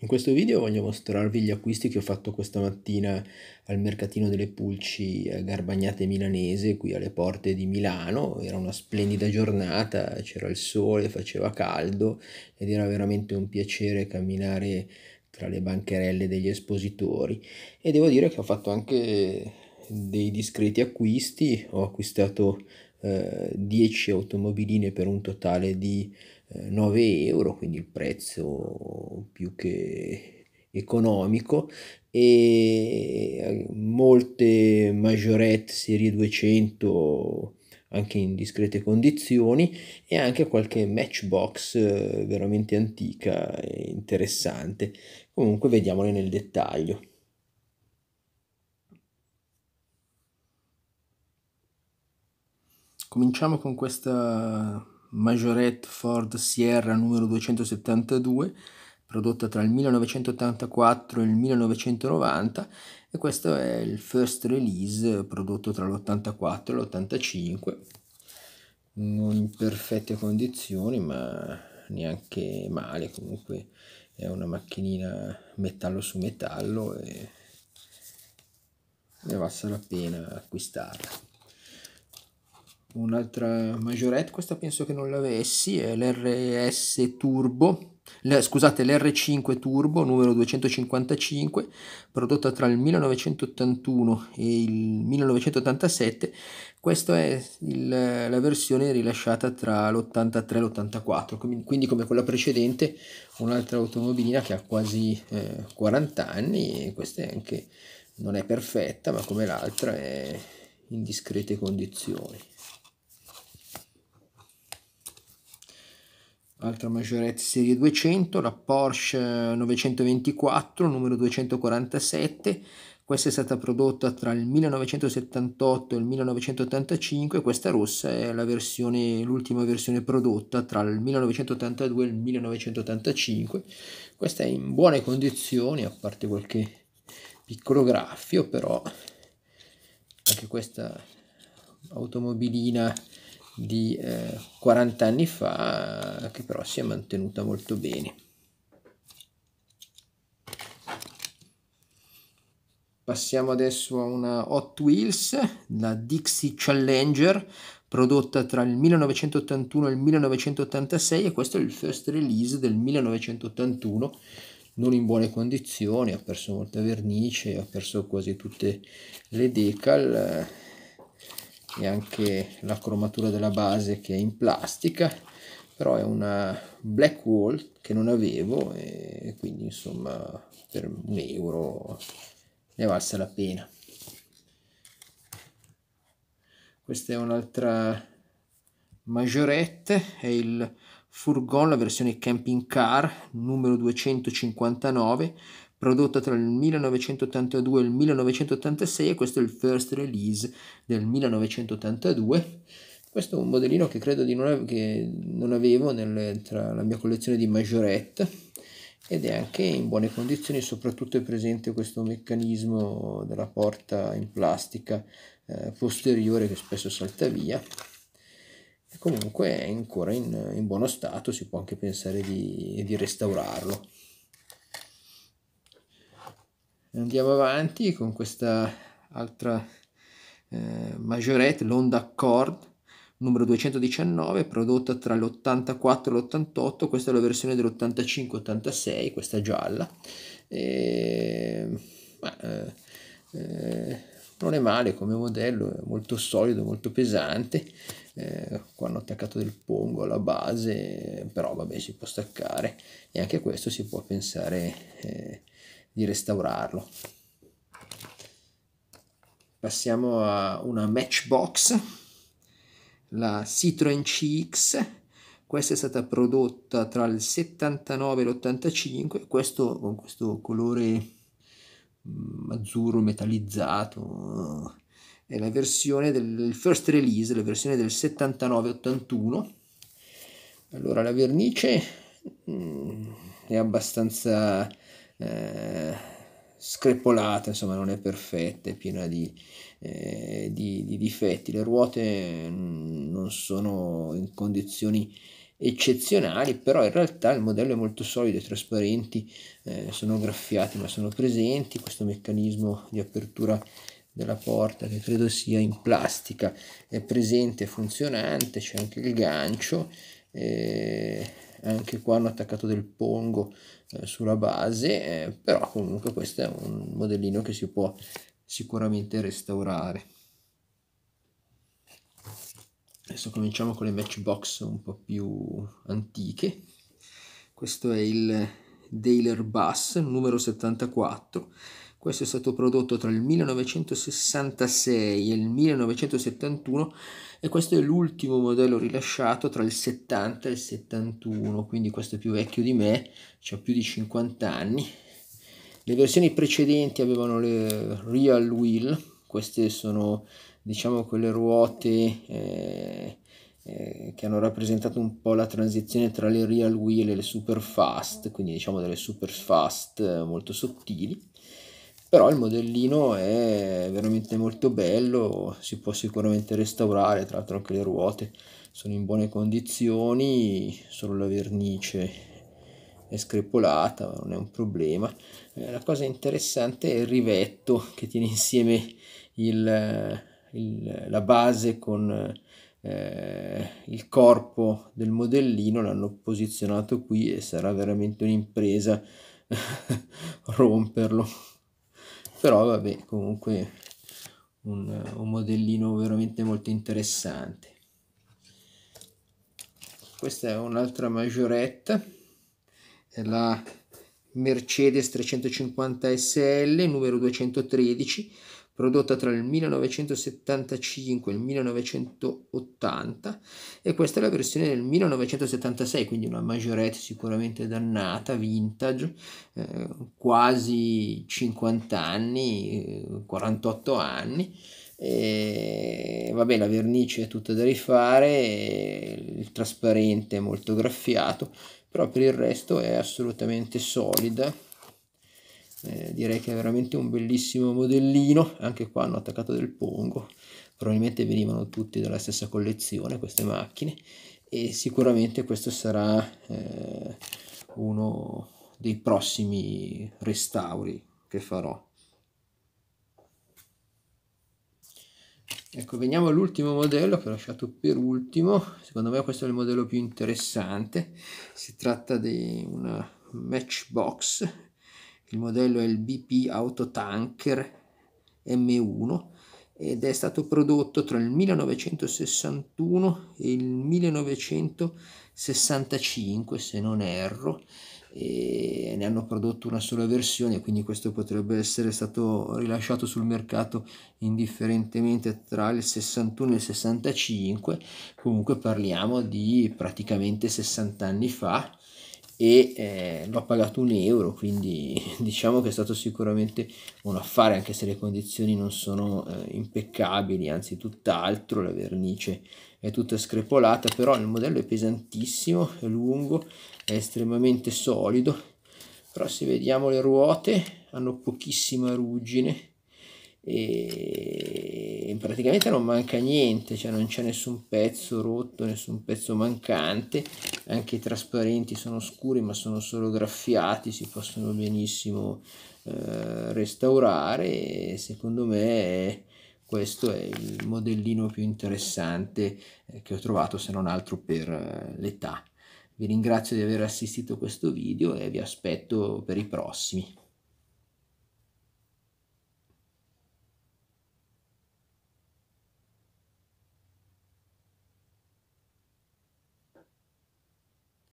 In questo video voglio mostrarvi gli acquisti che ho fatto questa mattina al mercatino delle pulci eh, Garbagnate Milanese, qui alle porte di Milano. Era una splendida giornata, c'era il sole, faceva caldo ed era veramente un piacere camminare tra le bancherelle degli espositori. E devo dire che ho fatto anche dei discreti acquisti, ho acquistato eh, 10 automobiline per un totale di 9 eh, euro, quindi il prezzo più che economico e eh, molte Majorette serie 200 anche in discrete condizioni e anche qualche matchbox eh, veramente antica e interessante comunque vediamole nel dettaglio cominciamo con questa Majorette Ford Sierra numero 272 prodotta tra il 1984 e il 1990 e questo è il first release prodotto tra l'84 e l'85 non in perfette condizioni ma neanche male comunque è una macchinina metallo su metallo e ne valsa la pena acquistarla un'altra majorette, questa penso che non l'avessi, è l'RS Turbo, le, scusate, l'R5 Turbo numero 255, prodotta tra il 1981 e il 1987, questa è il, la versione rilasciata tra l'83 e l'84, quindi come quella precedente un'altra automobilina che ha quasi eh, 40 anni e questa è anche, non è perfetta ma come l'altra è in discrete condizioni. altra Majoretti serie 200, la Porsche 924 numero 247, questa è stata prodotta tra il 1978 e il 1985, questa rossa è la versione, l'ultima versione prodotta tra il 1982 e il 1985, questa è in buone condizioni a parte qualche piccolo graffio però anche questa automobilina di eh, 40 anni fa che però si è mantenuta molto bene. Passiamo adesso a una Hot Wheels, la Dixie Challenger, prodotta tra il 1981 e il 1986 e questo è il first release del 1981, non in buone condizioni, ha perso molta vernice, ha perso quasi tutte le decal, eh, e anche la cromatura della base che è in plastica però è una black wall che non avevo e quindi insomma per un euro ne valsa la pena questa è un'altra majorette è il furgon la versione camping car numero 259 prodotta tra il 1982 e il 1986 e questo è il first release del 1982. Questo è un modellino che credo di non, av- che non avevo nel, tra la mia collezione di Majorette ed è anche in buone condizioni, soprattutto è presente questo meccanismo della porta in plastica eh, posteriore che spesso salta via comunque è ancora in, in, buono stato, si può anche pensare di, di restaurarlo. Andiamo avanti con questa altra eh, majorette, l'Honda Accord numero 219, prodotta tra l'84 e l'88, questa è la versione dell'85-86, questa gialla. E, ma, eh, eh, non è male come modello, è molto solido, molto pesante. Eh, qua hanno attaccato del pongo alla base, però vabbè si può staccare e anche questo si può pensare eh, di restaurarlo. Passiamo a una Matchbox, la Citroen CX. Questa è stata prodotta tra il 79 e l'85, questo con questo colore mm, azzurro metallizzato. Eh, è la versione del first release, la versione del 79-81. Allora la vernice mm, è abbastanza eh, screpolata, insomma non è perfetta, è piena di, eh, di, di difetti, le ruote mm, non sono in condizioni eccezionali, però in realtà il modello è molto solido i trasparenti, eh, sono graffiati ma sono presenti, questo meccanismo di apertura della porta che credo sia in plastica è presente e funzionante, c'è anche il gancio. Eh, anche qua hanno attaccato del pongo eh, sulla base eh, però comunque questo è un modellino che si può sicuramente restaurare adesso cominciamo con le matchbox un po' più antiche questo è il Daler Bus numero 74 questo è stato prodotto tra il 1966 e il 1971 e questo è l'ultimo modello rilasciato tra il 70 e il 71, quindi questo è più vecchio di me, ha più di 50 anni. Le versioni precedenti avevano le real wheel, queste sono diciamo quelle ruote eh, eh, che hanno rappresentato un po' la transizione tra le real wheel e le super fast, quindi diciamo delle super fast eh, molto sottili però il modellino è veramente molto bello si può sicuramente restaurare tra l'altro anche le ruote sono in buone condizioni solo la vernice è screpolata ma non è un problema eh, la cosa interessante è il rivetto che tiene insieme il, il, la base con eh, il corpo del modellino l'hanno posizionato qui e sarà veramente un'impresa romperlo però vabbè comunque un, un modellino veramente molto interessante questa è un'altra maggioretta è la Mercedes 350 SL numero 213 prodotta tra il 1975 e il 1980 e questa è la versione del 1976 quindi una majorette sicuramente dannata vintage eh, quasi 50 anni 48 eh, anni e vabbè la vernice è tutta da rifare il trasparente è molto graffiato però per il resto è assolutamente solida eh, direi che è veramente un bellissimo modellino anche qua hanno attaccato del pongo probabilmente venivano tutti dalla stessa collezione queste macchine e sicuramente questo sarà eh, uno dei prossimi restauri che farò Ecco, veniamo all'ultimo modello che ho lasciato per ultimo. Secondo me questo è il modello più interessante. Si tratta di una Matchbox il modello è il BP Auto Tanker M1 ed è stato prodotto tra il 1961 e il 1965 se non erro e ne hanno prodotto una sola versione quindi questo potrebbe essere stato rilasciato sul mercato indifferentemente tra il 61 e il 65 comunque parliamo di praticamente 60 anni fa e eh, l'ho pagato un euro quindi diciamo che è stato sicuramente un affare anche se le condizioni non sono eh, impeccabili anzi tutt'altro la vernice è tutta screpolata però il modello è pesantissimo è lungo è estremamente solido però se vediamo le ruote hanno pochissima ruggine e praticamente non manca niente, cioè non c'è nessun pezzo rotto, nessun pezzo mancante, anche i trasparenti sono scuri ma sono solo graffiati, si possono benissimo eh, restaurare e secondo me questo è il modellino più interessante eh, che ho trovato se non altro per eh, l'età. Vi ringrazio di aver assistito a questo video e vi aspetto per i prossimi.